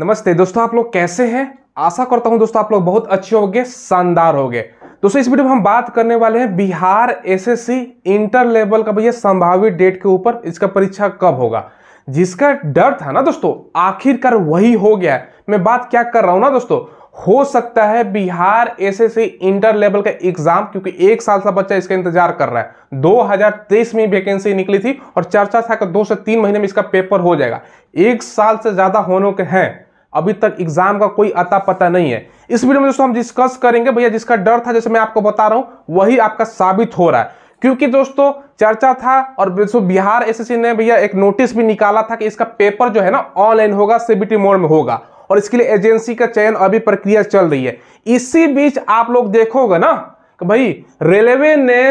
नमस्ते दोस्तों आप लोग कैसे हैं आशा करता हूं दोस्तों आप लोग बहुत अच्छे होंगे शानदार होंगे दोस्तों इस वीडियो में हम बात करने वाले हैं बिहार एसएससी इंटर लेवल का भैया संभावित डेट के ऊपर इसका परीक्षा कब होगा जिसका डर था ना दोस्तों आखिरकार वही हो गया मैं बात क्या कर रहा हूं ना दोस्तों हो सकता है बिहार एसएससी इंटर लेवल का एग्जाम क्योंकि एक साल सा बच्चा इसका इंतजार कर रहा है 2023 में वैकेंसी निकली थी और चर्चा था कि दो से तीन महीने में इसका पेपर हो जाएगा एक साल से ज्यादा होने के हैं अभी तक एग्जाम का कोई अता पता नहीं है इस वीडियो में दोस्तों हम डिस्कस करेंगे भैया जिसका डर था जैसे मैं आपको बता रहा हूं वही आपका साबित हो रहा है क्योंकि दोस्तों चर्चा था और दोस्तों बिहार एसएससी ने भैया एक नोटिस भी निकाला था कि इसका पेपर जो है ना ऑनलाइन होगा सीबीटी मोड में होगा और इसके लिए एजेंसी का चयन अभी प्रक्रिया चल रही है इसी बीच आप लोग देखोगे ना कि भाई रेलवे ने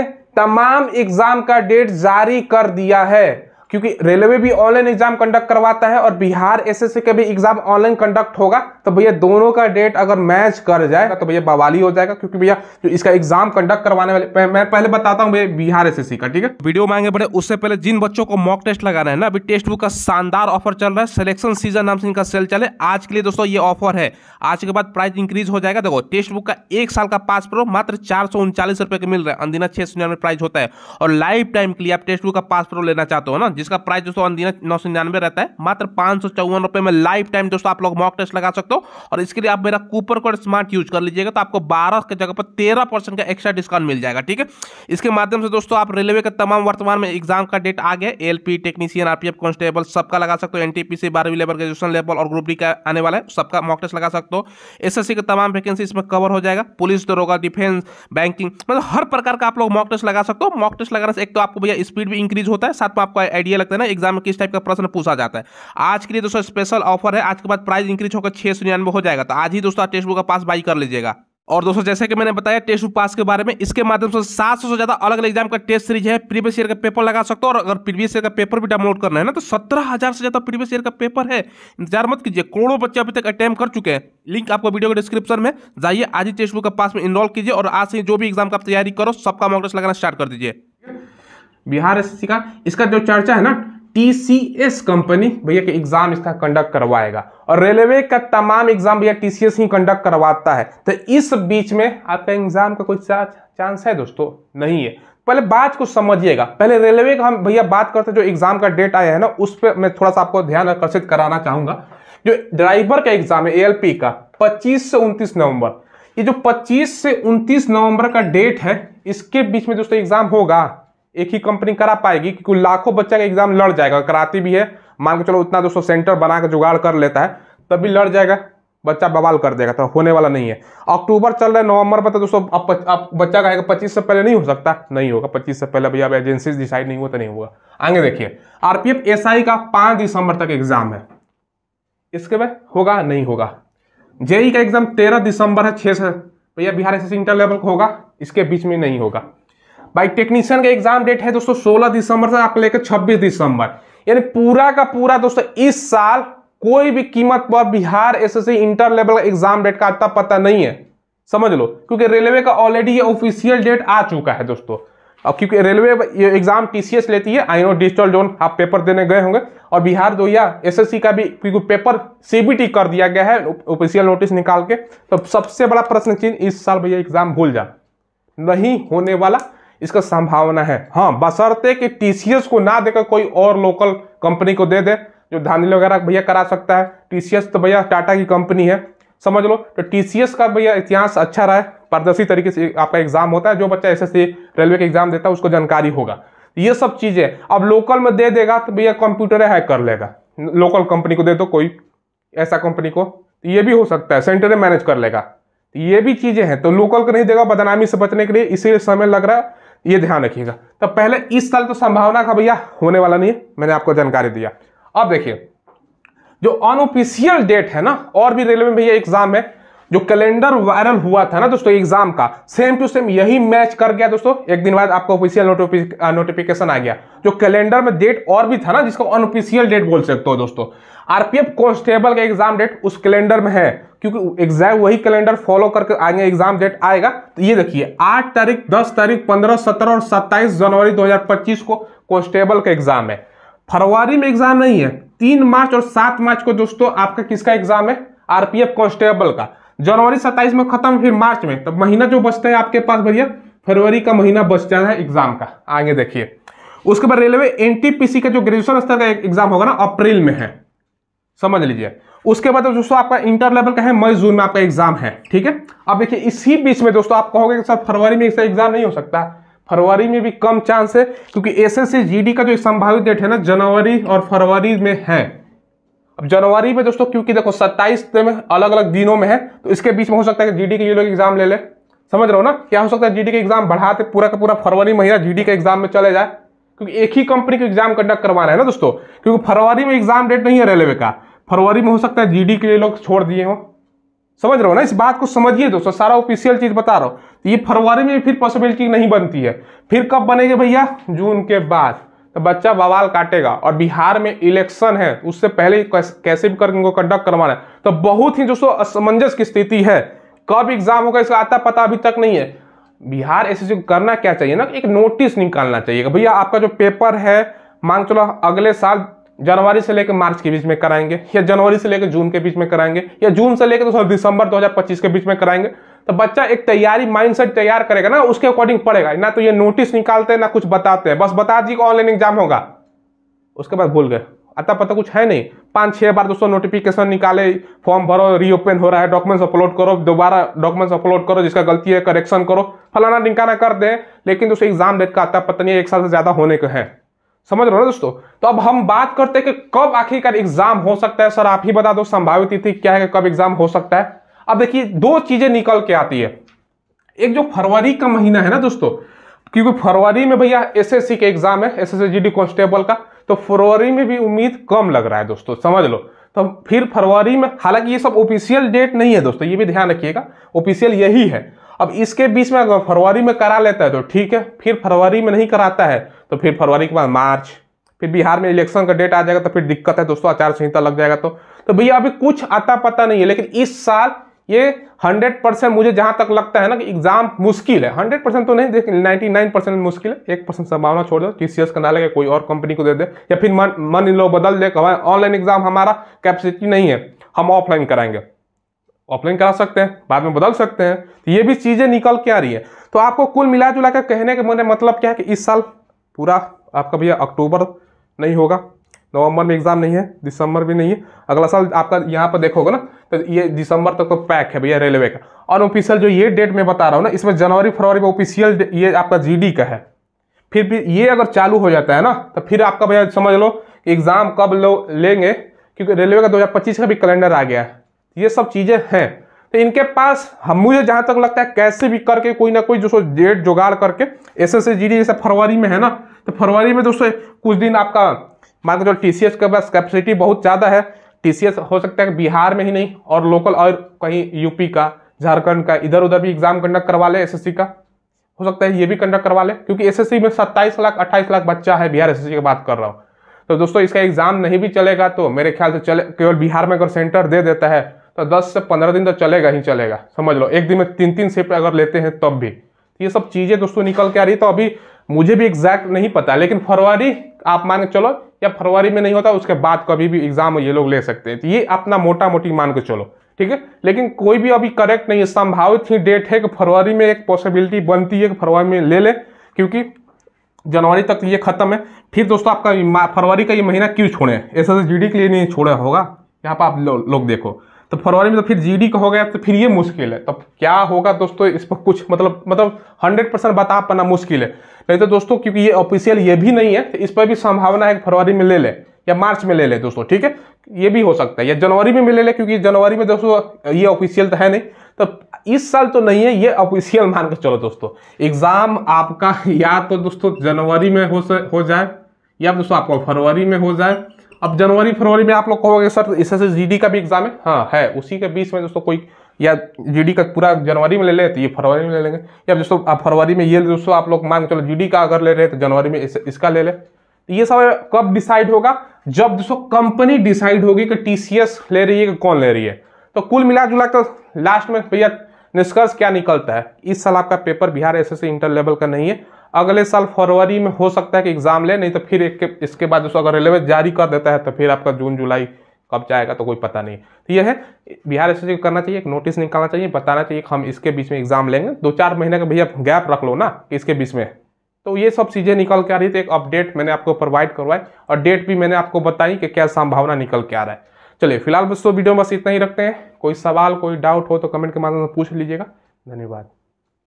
तमाम एग्जाम का डेट जारी कर दिया है क्योंकि रेलवे भी ऑनलाइन एग्जाम कंडक्ट करवाता है और बिहार एसएससी का भी एग्जाम ऑनलाइन कंडक्ट होगा तो भैया दोनों का डेट अगर मैच कर जाएगा तो भैया बवाली हो जाएगा क्योंकि भैया जो इसका एग्जाम कंडक्ट करवाने वाले मैं पहले बताता हूँ भैया बिहार एसएससी का ठीक है वीडियो मांगे बड़े उससे पहले जिन बच्चों को मॉक टेस्ट लगाना है ना अभी टेस्ट बुक का शानदार ऑफर चल रहा है सिलेक्शन सीजन नाम से इनका सेल चले आज के लिए दोस्तों ये ऑफर है आज के बाद प्राइस इंक्रीज हो जाएगा देखो टेस्ट बुक का एक साल का पास प्रो मात्र चार सौ उनचालीस रुपए का मिल रहा है अंदिना छह सौ प्राइस होता है और लाइफ टाइम के लिए आप टेक्स्ट बुक का पास प्रो लेना चाहते हो ना जिसका प्राइस दोस्तों नौ सौ निन्यानवे रहता है मात्र पांच सौ चौवन रुपए में लाइफ टाइम दोस्तों आप लोग मॉक टेस्ट लगा सकते हो और इसके लिए आप मेरा कूपर कोड स्मार्ट यूज कर लीजिएगा तो आपको बारह के जगह पर तेरह परसेंट का एक्स्ट्रा डिस्काउंट मिल जाएगा ठीक है इसके माध्यम से दोस्तों आप रेलवे के तमाम वर्तमान में एग्जाम का डेट आ गया एल टेक्नीशियन आरपीएफ कॉन्स्टेबल सबका लगा सकते हो एनटीपीसी बारहवीं लेवल ग्रेजुएशन लेवल और ग्रुप डी का आने वाला है सबका मॉक टेस्ट लगा सकते हो एसएससी का तमाम वैकेंसी इसमें कवर हो जाएगा पुलिस दरोगा डिफेंस बैंकिंग मतलब हर प्रकार का आप लोग मॉक टेस्ट लगा सकते हो मॉक टेस्ट लगाने से एक तो आपको भैया स्पीड भी इंक्रीज होता है साथ में आपका आइडिया लगता है ना एग्जाम में किस टाइप का प्रश्न पूछा जाता है आज के लिए दोस्तों स्पेशल ऑफर है आज के बाद प्राइस इंक्रीज होकर छह सौ निन्यानवे हो जाएगा तो आज ही दोस्तों टेस्ट बुक का पास बाई कर लीजिएगा और दोस्तों जैसे कि मैंने बताया टेस्ट पास के बारे में इसके माध्यम से 700 से ज्यादा अलग अलग एग्जाम का टेस्ट सीरीज है प्रीवियस ईयर का पेपर लगा सकते हो और अगर प्रीवियस ईयर का पेपर भी डाउनलोड करना है ना तो सत्रह हजार से ज्यादा प्रीवियस ईयर का पेपर है इंतजार मत कीजिए करोड़ों बच्चे अभी तक अटैम्प कर चुके हैं लिंक आपको वीडियो के डिस्क्रिप्शन में जाइए आज ही टेस्ट बुक का पास में इनरोल कीजिए और आज से जो भी एग्जाम का तैयारी करो सबका मॉक लगाना स्टार्ट कर दीजिए बिहार एस का इसका जो चर्चा है ना टीसीएस कंपनी भैया के एग्जाम इसका कंडक्ट करवाएगा और रेलवे का तमाम एग्जाम भैया टीसीएस ही कंडक्ट करवाता है तो इस बीच में आपका एग्जाम का कोई चांस है दोस्तों नहीं है पहले बात को समझिएगा पहले रेलवे का हम भैया बात करते जो एग्जाम का डेट आया है ना उस पर मैं थोड़ा सा आपको ध्यान आकर्षित कराना चाहूंगा जो ड्राइवर का एग्जाम है एएलपी का पच्चीस से उनतीस नवंबर ये जो पच्चीस से उनतीस नवंबर का डेट है इसके बीच में दोस्तों एग्जाम होगा एक ही कंपनी करा पाएगी क्योंकि लाखों बच्चा का एग्जाम लड़ जाएगा कराती भी है मान के चलो उतना दोस्तों सेंटर बना के जुगाड़ कर लेता है तब भी लड़ जाएगा बच्चा बवाल कर देगा तो होने वाला नहीं है अक्टूबर चल रहा है नवंबर में तो दोस्तों अब अब बच्चा कहेगा पच्चीस से पहले नहीं हो सकता नहीं होगा पच्चीस से पहले भैया अब एजेंसी डिसाइड नहीं हुआ तो नहीं हुआ आगे देखिए आरपीएफ एसआई का पाँच दिसंबर तक एग्जाम है इसके बाद होगा नहीं होगा जेई का एग्जाम तेरह दिसंबर है छह से भैया बिहार एस इंटर लेवल होगा इसके बीच में नहीं होगा भाई टेक्नीशियन का एग्जाम डेट है दोस्तों सोलह दिसंबर से आप लेकर छब्बीस दिसंबर यानी पूरा का पूरा दोस्तों इस साल कोई भी कीमत पर Bihar SSC inter level exam date का आता पता नहीं है समझ लो क्योंकि रेलवे का ऑलरेडी ये ऑफिशियल डेट आ चुका है दोस्तों अब क्योंकि रेलवे एग्जाम टीसीएस लेती है आई नो डिजिटल जोन आप पेपर देने गए होंगे और बिहार जो या एसएससी का भी क्योंकि पेपर सीबीटी कर दिया गया है ऑफिशियल नोटिस निकाल के तो सबसे बड़ा प्रश्न चिन्ह इस साल भैया एग्जाम भूल जा नहीं होने वाला इसका संभावना है हाँ बसरते कि टीसीएस को ना देकर कोई और लोकल कंपनी को दे दे जो धानी वगैरह भैया करा सकता है टीसीएस तो भैया टाटा की कंपनी है समझ लो तो टीसीएस का भैया इतिहास अच्छा रहा है पारदर्शी तरीके से आपका एग्जाम होता है जो बच्चा एस रेलवे का एग्जाम देता है उसको जानकारी होगा ये सब चीज़ें अब लोकल में दे देगा तो भैया कंप्यूटर हैक कर लेगा लोकल कंपनी को दे दो कोई ऐसा कंपनी को ये भी हो सकता है सेंटर मैनेज कर लेगा ये भी चीज़ें हैं तो लोकल को नहीं देगा बदनामी से बचने के लिए इसीलिए समय लग रहा है ये ध्यान रखिएगा तो पहले इस साल तो संभावना का भैया होने वाला नहीं है मैंने आपको जानकारी दिया अब देखिए जो अनऑफिशियल डेट है ना और भी रेलवे में भैया एग्जाम है जो कैलेंडर वायरल हुआ था ना दोस्तों एग्जाम का सेम टू सेम यही मैच कर गया दोस्तों एक दिन बाद आपको ऑफिशियल नोटिफिकेशन आ गया जो कैलेंडर में डेट और भी था ना जिसको अनऑफिशियल डेट बोल सकते हो दोस्तों आरपीएफ कॉन्स्टेबल का एग्जाम डेट उस कैलेंडर में है क्योंकि एग्जाम वही कैलेंडर फॉलो करके आगे एग्जाम डेट आएगा तो ये देखिए आठ तारीख दस तारीख पंद्रह सत्रह और सत्ताईस जनवरी दो को कॉन्स्टेबल का एग्जाम है फरवरी में एग्जाम नहीं है तीन मार्च और सात मार्च को दोस्तों आपका किसका एग्जाम है आरपीएफ कॉन्स्टेबल का जनवरी सत्ताईस में खत्म फिर मार्च में तब महीना जो बचता है आपके पास भैया फरवरी का महीना जाना है एग्जाम का आगे देखिए उसके बाद रेलवे एन का जो ग्रेजुएशन स्तर का एग्जाम होगा ना अप्रैल में है समझ लीजिए उसके बाद दोस्तों आपका इंटर लेवल का है मई जून में आपका एग्जाम है ठीक है अब देखिए इसी बीच में दोस्तों आप कहोगे कि सर फरवरी में इसका एग्जाम नहीं हो सकता फरवरी में भी कम चांस है क्योंकि एस एस का जो संभावित डेट है ना जनवरी और फरवरी में है अब जनवरी में दोस्तों क्योंकि देखो सत्ताईस में अलग अलग दिनों में है तो इसके बीच में हो सकता है कि जीडी के ये लोग एग्जाम ले ले समझ रहे हो ना क्या हो सकता है जीडी के एग्जाम बढ़ाते पूरा का पूरा फरवरी महीना जीडी के एग्जाम में चले जाए क्योंकि एक ही कंपनी को एग्जाम कंडक्ट करवाना है ना दोस्तों क्योंकि फरवरी में एग्जाम डेट नहीं है रेलवे का फरवरी में हो सकता है जीडी के लिए लोग छोड़ दिए हो समझ रहे हो ना इस बात को समझिए दोस्तों सारा ऑफिशियल चीज बता रहा हूँ तो ये फरवरी में फिर पॉसिबिलिटी नहीं बनती है फिर कब बनेगी भैया जून के बाद तो बच्चा बवाल काटेगा और बिहार में इलेक्शन है तो उससे पहले कैसे भी करके उनको कंडक्ट करवाना है तो बहुत ही जो सो असमंजस की स्थिति है कब एग्जाम होगा इसका आता पता अभी तक नहीं है बिहार एस को करना क्या चाहिए ना एक नोटिस निकालना चाहिए भैया आपका जो पेपर है मान चलो अगले साल जनवरी से लेकर मार्च के बीच में कराएंगे या जनवरी से लेकर जून के बीच में कराएंगे या जून से लेकर तो दो दिसंबर पच्चीस के बीच में कराएंगे तो बच्चा एक तैयारी माइंडसेट तैयार करेगा ना उसके अकॉर्डिंग पढ़ेगा ना तो ये नोटिस निकालते हैं ना कुछ बताते हैं बस बता दिए कि ऑनलाइन एग्जाम होगा उसके बाद भूल गए अतः पता कुछ है नहीं पाँच छः बार दोस्तों नोटिफिकेशन निकाले फॉर्म भरो रीओपन हो रहा है डॉक्यूमेंट्स अपलोड करो दोबारा डॉक्यूमेंट्स अपलोड करो जिसका गलती है करेक्शन करो फलाना ढिंकाना कर दें लेकिन दोस्तों एग्जाम डेट का आता पता नहीं एक साल से ज़्यादा होने के हैं समझ रहे हो ना दोस्तों तो अब हम बात करते हैं कि कब आखिरकार एग्जाम हो सकता है सर आप ही बता दो संभावित तिथि क्या है कब एग्जाम हो सकता है अब देखिए दो चीजें निकल के आती है एक जो फरवरी का महीना है ना दोस्तों क्योंकि फरवरी में भैया एसएससी के एग्जाम है एसएससी जीडी कांस्टेबल का तो फरवरी में भी उम्मीद कम लग रहा है दोस्तों समझ लो तो फिर फरवरी में हालांकि ये सब ऑफिशियल डेट नहीं है दोस्तों ये भी ध्यान रखिएगा ऑफिशियल यही है अब इसके बीच में अगर फरवरी में करा लेता है तो ठीक है फिर फरवरी में नहीं कराता है तो फिर फरवरी के बाद मार्च फिर बिहार में इलेक्शन का डेट आ जाएगा तो फिर दिक्कत है दोस्तों आचार संहिता लग जाएगा तो तो भैया अभी कुछ आता पता नहीं है लेकिन इस साल ये 100 परसेंट मुझे जहाँ तक लगता है ना कि एग्जाम मुश्किल है 100 परसेंट तो नहीं देख 99 परसेंट मुश्किल है एक परसेंट संभावना छोड़ दो टी सी एस का ना लगे कोई और कंपनी को दे दे या फिर मन मन इन लोग बदल दे ऑनलाइन एग्जाम हमारा कैपेसिटी नहीं है हम ऑफलाइन कराएंगे ऑफलाइन करा सकते हैं बाद में बदल सकते हैं तो ये भी चीज़ें निकल के आ रही है तो आपको कुल मिला जुला कर कहने का मेरे मतलब क्या है कि इस साल पूरा आपका भैया अक्टूबर नहीं होगा नवंबर में एग्जाम नहीं है दिसंबर भी नहीं है अगला साल आपका यहाँ पर देखोगे ना तो ये दिसंबर तक तो पैक है भैया रेलवे का ऑफिशियल जो ये डेट मैं बता रहा हूँ ना इसमें जनवरी फरवरी में ऑफिशियल ये आपका जी का है फिर भी ये अगर चालू हो जाता है ना तो फिर आपका भैया समझ लो एग्ज़ाम कब लो लेंगे क्योंकि रेलवे का दो का भी कैलेंडर आ गया है ये सब चीज़ें हैं तो इनके पास हम मुझे जहाँ तक लगता है कैसे भी करके कोई ना कोई जो डेट जुगाड़ करके एस एस जैसे फरवरी में है ना तो फरवरी में दोस्तों कुछ दिन आपका मान के चलो टी के पास कैपेसिटी बहुत ज़्यादा है टी सी एस हो सकता है बिहार में ही नहीं और लोकल और कहीं यूपी का झारखंड का इधर उधर भी एग्जाम कंडक्ट करवा ले सी का हो सकता है ये भी कंडक्ट करवा ले क्योंकि सी में सत्ताईस लाख अट्ठाईस लाख बच्चा है बिहार सी की बात कर रहा हूँ तो दोस्तों इसका एग्जाम नहीं भी चलेगा तो मेरे ख्याल से चले केवल बिहार में अगर सेंटर दे देता है तो 10 से 15 दिन तो चलेगा ही चलेगा समझ लो एक दिन में तीन तीन शिफ्ट अगर लेते हैं तब भी तो ये सब चीज़ें दोस्तों निकल के आ रही तो अभी मुझे भी एग्जैक्ट नहीं पता लेकिन फरवरी आप मान के चलो या फरवरी में नहीं होता उसके बाद कभी भी एग्जाम ये लोग ले सकते हैं तो ये अपना मोटा मोटी मान के चलो ठीक है लेकिन कोई भी अभी करेक्ट नहीं है संभावित ही डेट है कि फरवरी में एक पॉसिबिलिटी बनती है कि फरवरी में ले लें क्योंकि जनवरी तक ये खत्म है फिर दोस्तों आपका फरवरी का ये महीना क्यों छोड़े एस एस जी के लिए नहीं छोड़ा होगा यहाँ पर आप लोग लो देखो तो फरवरी में तो फिर जीडी का हो गया तो फिर ये मुश्किल है तो क्या होगा दोस्तों इस पर कुछ मतलब मतलब 100 परसेंट बता पाना मुश्किल है नहीं तो दोस्तों क्योंकि ये ऑफिशियल ये भी नहीं है तो इस पर भी संभावना है फरवरी में ले लें या मार्च में ले लें दोस्तों ठीक है ये भी हो सकता है या जनवरी में ले लें क्योंकि जनवरी में दोस्तों ये ऑफिशियल तो है नहीं तो इस साल तो नहीं है ये ऑफिशियल मान के चलो दोस्तों एग्ज़ाम आपका या तो दोस्तों जनवरी में हो हो जाए या दोस्तों आपको फरवरी में हो जाए अब जनवरी फरवरी में आप लोग कहोगे सर इससे एस का भी एग्ज़ाम है हाँ है उसी के बीच में दोस्तों कोई या जी का पूरा जनवरी में ले लें तो ये फरवरी में ले लेंगे या दोस्तों आप फरवरी में ये दोस्तों आप लोग मान चलो जी का अगर ले रहे हैं तो जनवरी में इसका ले लें तो ये सब कब डिसाइड होगा जब दोस्तों कंपनी डिसाइड होगी कि टी ले रही है कि कौन ले रही है तो कुल मिला जुला कर लास्ट में भैया निष्कर्ष क्या निकलता है इस साल आपका paper Bihar S inter level का नहीं है अगले साल फरवरी में हो सकता है कि एग्जाम ले नहीं तो फिर एक के, इसके बाद दोस्तों अगर रेलवे जारी कर देता है तो फिर आपका जून जुलाई कब जाएगा तो कोई पता नहीं तो यह है बिहार एस को करना चाहिए एक नोटिस निकालना चाहिए बताना चाहिए कि हम इसके बीच में एग्जाम लेंगे दो चार महीने का भैया गैप रख लो ना इसके बीच में तो ये सब चीज़ें निकल के आ रही थी एक अपडेट मैंने आपको प्रोवाइड करवाई और डेट भी मैंने आपको बताई कि क्या संभावना निकल के आ रहा है चलिए फिलहाल बस दोस्तों वीडियो में बस इतना ही रखते हैं कोई सवाल कोई डाउट हो तो कमेंट के माध्यम से पूछ लीजिएगा धन्यवाद